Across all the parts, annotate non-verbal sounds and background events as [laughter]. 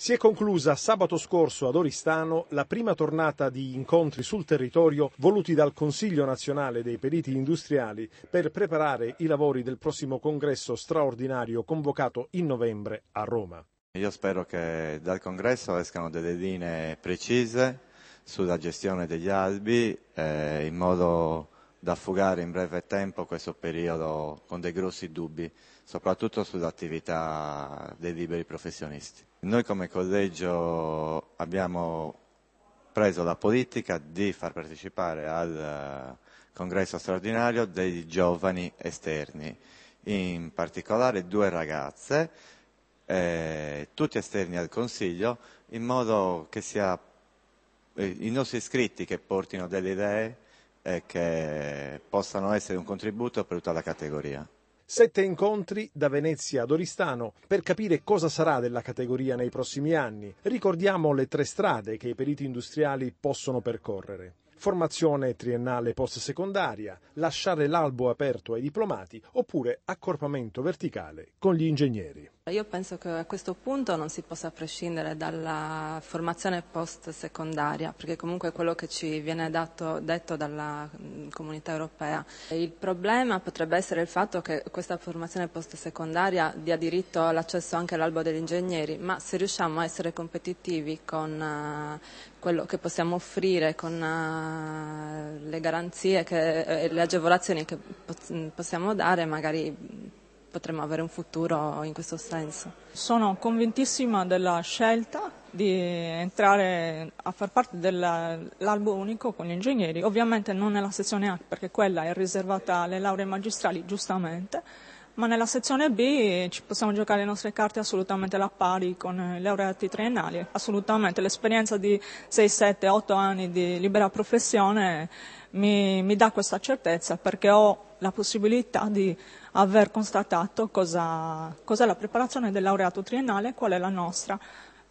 Si è conclusa sabato scorso ad Oristano la prima tornata di incontri sul territorio voluti dal Consiglio nazionale dei periti industriali per preparare i lavori del prossimo congresso straordinario convocato in novembre a Roma. Io spero che dal congresso escano delle linee precise sulla gestione degli albi eh, in modo da affogare in breve tempo questo periodo con dei grossi dubbi, soprattutto sull'attività dei liberi professionisti. Noi come collegio abbiamo preso la politica di far partecipare al eh, congresso straordinario dei giovani esterni, in particolare due ragazze, eh, tutti esterni al Consiglio, in modo che sia eh, i nostri iscritti che portino delle idee che possano essere un contributo per tutta la categoria. Sette incontri da Venezia ad Oristano per capire cosa sarà della categoria nei prossimi anni. Ricordiamo le tre strade che i periti industriali possono percorrere. Formazione triennale post-secondaria, lasciare l'albo aperto ai diplomati oppure accorpamento verticale con gli ingegneri. Io penso che a questo punto non si possa prescindere dalla formazione post-secondaria, perché comunque è quello che ci viene dato, detto dalla comunità europea. Il problema potrebbe essere il fatto che questa formazione post-secondaria dia diritto all'accesso anche all'albo degli ingegneri, ma se riusciamo a essere competitivi con eh, quello che possiamo offrire, con eh, le garanzie eh, e le agevolazioni che possiamo dare, magari potremmo avere un futuro in questo senso. Sono convintissima della scelta di entrare a far parte dell'albo unico con gli ingegneri, ovviamente non nella sezione A perché quella è riservata alle lauree magistrali giustamente, ma nella sezione B ci possiamo giocare le nostre carte assolutamente alla pari con i laureati triennali, assolutamente l'esperienza di 6, 7, 8 anni di libera professione È mi, mi dà questa certezza perché ho la possibilità di aver constatato cosa, cos'è la preparazione del laureato triennale e qual è la nostra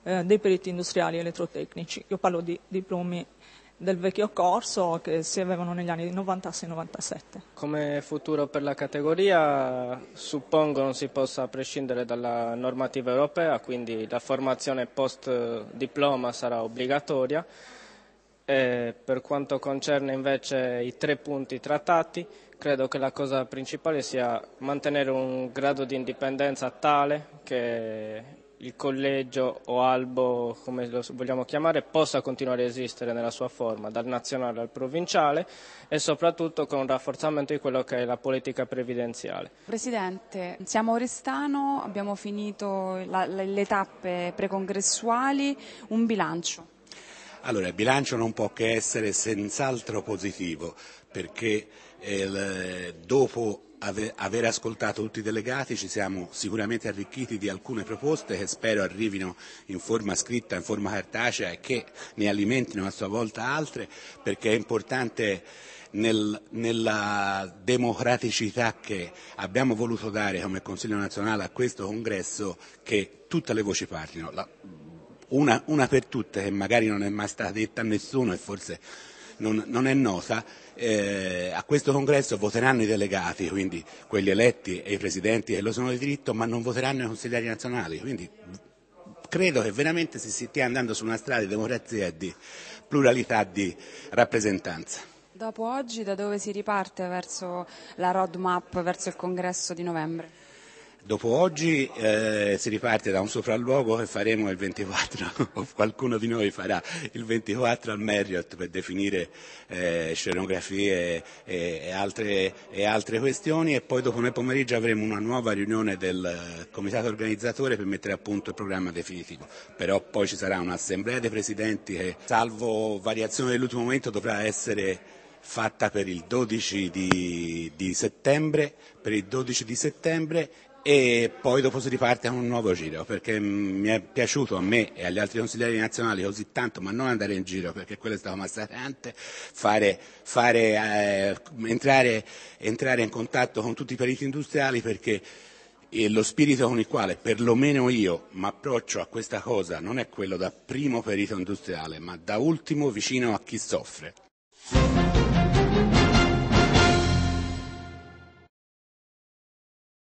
eh, dei periti industriali e elettrotecnici. Io parlo di diplomi del vecchio corso che si avevano negli anni 96-97. Come futuro per la categoria suppongo non si possa prescindere dalla normativa europea, quindi la formazione post diploma sarà obbligatoria. E eh, per quanto concerne invece i tre punti trattati, credo che la cosa principale sia mantenere un grado di indipendenza tale che il collegio o albo, come lo vogliamo chiamare, possa continuare a esistere nella sua forma, dal nazionale al provinciale e soprattutto con un rafforzamento di quello che è la politica previdenziale. Presidente, siamo a Orestano, abbiamo finito la, le, le tappe precongressuali, un bilancio. Allora, il bilancio non può che essere senz'altro positivo perché eh, dopo aver ascoltato tutti i delegati ci siamo sicuramente arricchiti di alcune proposte che spero arrivino in forma scritta, in forma cartacea e che ne alimentino a sua volta altre perché è importante nel, nella democraticità che abbiamo voluto dare come Consiglio nazionale a questo congresso che tutte le voci parlino. La, una, una, per tutte che magari non è mai stata detta a nessuno e forse non, non è nota, eh, a questo congresso voteranno i delegati, quindi quelli eletti e i presidenti che lo sono di diritto, ma non voteranno i consiglieri nazionali. Quindi credo che veramente si stia andando su una strada di democrazia e di pluralità di rappresentanza. Dopo oggi da dove si riparte verso la roadmap, verso il congresso di novembre? Dopo oggi eh, si riparte da un sopralluogo che faremo il 24, [laughs] o qualcuno di noi farà il 24 al Marriott per definire eh, scenografie e, e, altre, e, altre, questioni e poi dopo nel pomeriggio avremo una nuova riunione del eh, comitato organizzatore per mettere a punto il programma definitivo. Però poi ci sarà un'assemblea dei presidenti che, salvo variazione dell'ultimo momento, dovrà essere fatta per il 12 di, di settembre, per il 12 di settembre e poi dopo si riparte con un nuovo giro perché mi è piaciuto a me e agli altri consiglieri nazionali così tanto ma non andare in giro perché quello è stato massacrante fare, fare, eh, entrare, entrare, in contatto con tutti i periti industriali perché eh, lo spirito con il quale perlomeno io mi approccio a questa cosa non è quello da primo perito industriale ma da ultimo vicino a chi soffre.